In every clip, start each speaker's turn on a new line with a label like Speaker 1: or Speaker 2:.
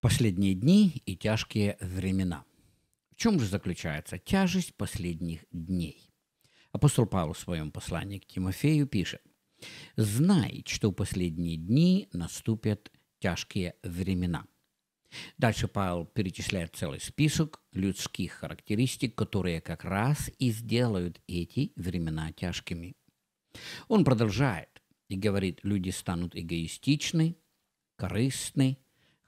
Speaker 1: Последние дни и тяжкие времена. В чем же заключается тяжесть последних дней? Апостол Павел в своем послании к Тимофею пишет, «Знай, что в последние дни наступят тяжкие времена». Дальше Павел перечисляет целый список людских характеристик, которые как раз и сделают эти времена тяжкими. Он продолжает и говорит, люди станут эгоистичны, корыстны,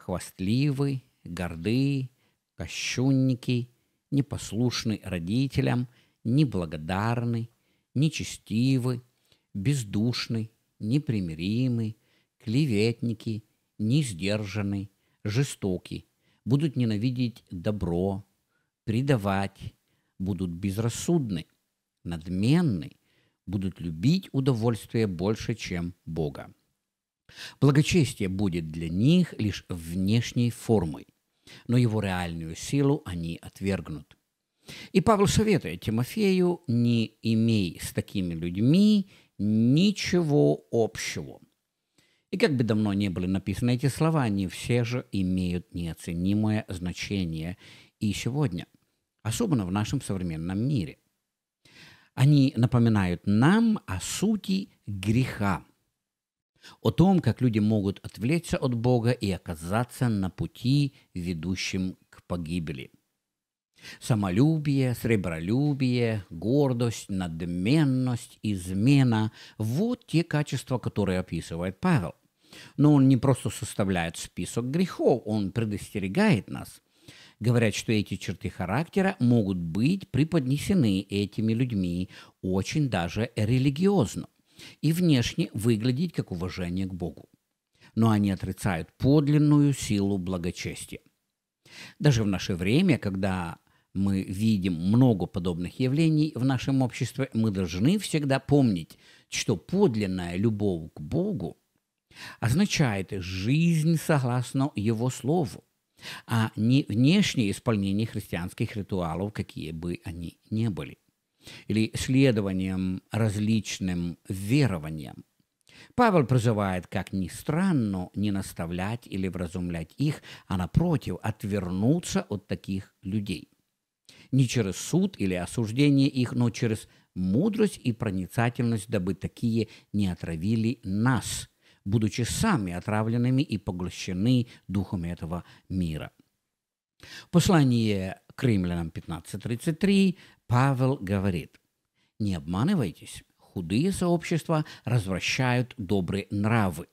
Speaker 1: хвастливы, горды, кощунники, непослушны родителям, неблагодарны, нечестивы, бездушны, непримиримы, клеветники, несдержаны, жестоки, будут ненавидеть добро, предавать, будут безрассудны, надменны, будут любить удовольствие больше, чем Бога. Благочестие будет для них лишь внешней формой, но его реальную силу они отвергнут. И Павел советует Тимофею, не имей с такими людьми ничего общего. И как бы давно не были написаны эти слова, они все же имеют неоценимое значение и сегодня, особенно в нашем современном мире. Они напоминают нам о сути греха – о том, как люди могут отвлечься от Бога и оказаться на пути, ведущем к погибели. Самолюбие, сребролюбие, гордость, надменность, измена – вот те качества, которые описывает Павел. Но он не просто составляет список грехов, он предостерегает нас, говорят, что эти черты характера могут быть преподнесены этими людьми очень даже религиозно – и внешне выглядеть как уважение к Богу. Но они отрицают подлинную силу благочестия. Даже в наше время, когда мы видим много подобных явлений в нашем обществе, мы должны всегда помнить, что подлинная любовь к Богу означает жизнь согласно Его Слову, а не внешнее исполнение христианских ритуалов, какие бы они ни были или следованием различным верованиям. Павел призывает, как ни странно, не наставлять или вразумлять их, а напротив, отвернуться от таких людей. Не через суд или осуждение их, но через мудрость и проницательность, дабы такие не отравили нас, будучи сами отравленными и поглощены духами этого мира. Послание к римлянам 15.33 Павел говорит, не обманывайтесь, худые сообщества развращают добрые нравы.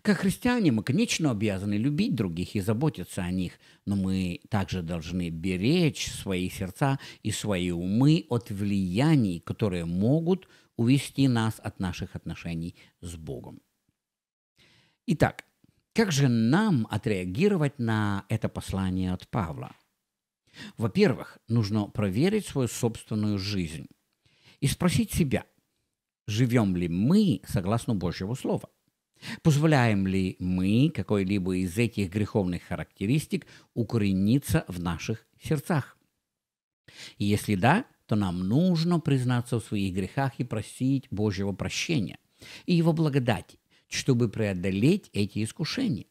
Speaker 1: Как христиане мы, конечно, обязаны любить других и заботиться о них, но мы также должны беречь свои сердца и свои умы от влияний, которые могут увести нас от наших отношений с Богом. Итак, как же нам отреагировать на это послание от Павла? Во-первых, нужно проверить свою собственную жизнь и спросить себя, живем ли мы согласно Божьего Слова. Позволяем ли мы какой-либо из этих греховных характеристик укорениться в наших сердцах? если да, то нам нужно признаться в своих грехах и просить Божьего прощения и Его благодати, чтобы преодолеть эти искушения.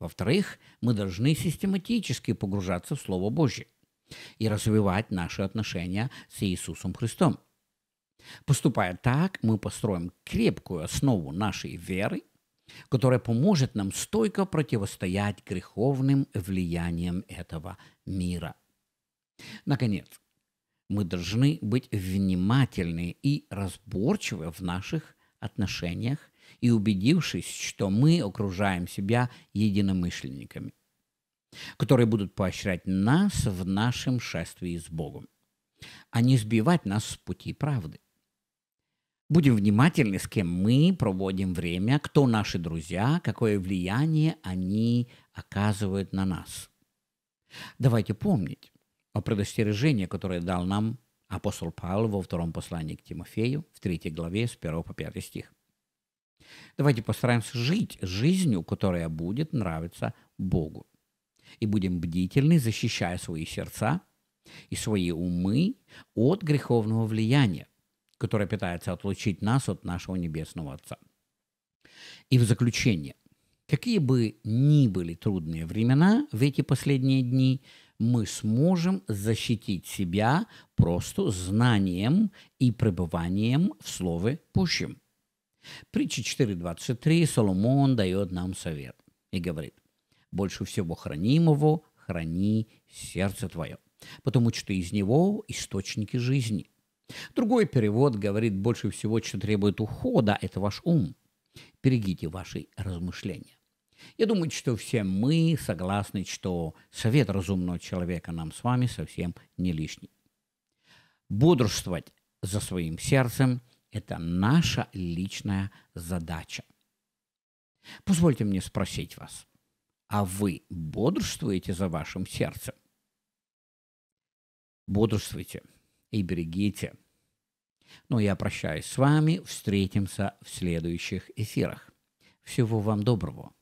Speaker 1: Во-вторых, мы должны систематически погружаться в Слово Божье и развивать наши отношения с Иисусом Христом. Поступая так, мы построим крепкую основу нашей веры, которая поможет нам стойко противостоять греховным влияниям этого мира. Наконец, мы должны быть внимательны и разборчивы в наших отношениях и убедившись, что мы окружаем себя единомышленниками которые будут поощрять нас в нашем шествии с Богом, а не сбивать нас с пути правды. Будем внимательны, с кем мы проводим время, кто наши друзья, какое влияние они оказывают на нас. Давайте помнить о предостережении, которое дал нам апостол Павел во втором послании к Тимофею, в третьей главе, с 1 по 5 стих. Давайте постараемся жить жизнью, которая будет нравиться Богу и будем бдительны, защищая свои сердца и свои умы от греховного влияния, которое пытается отлучить нас от нашего Небесного Отца. И в заключение, какие бы ни были трудные времена в эти последние дни, мы сможем защитить себя просто знанием и пребыванием в Слове Пущем. Притча 4.23 Соломон дает нам совет и говорит – больше всего хранимого храни сердце твое, потому что из него источники жизни. Другой перевод говорит больше всего, что требует ухода, это ваш ум. Берегите ваши размышления. Я думаю, что все мы согласны, что совет разумного человека нам с вами совсем не лишний. Бодрствовать за своим сердцем – это наша личная задача. Позвольте мне спросить вас – а вы бодрствуете за вашим сердцем. Бодрствуйте и берегите. Ну, я прощаюсь с вами. Встретимся в следующих эфирах. Всего вам доброго.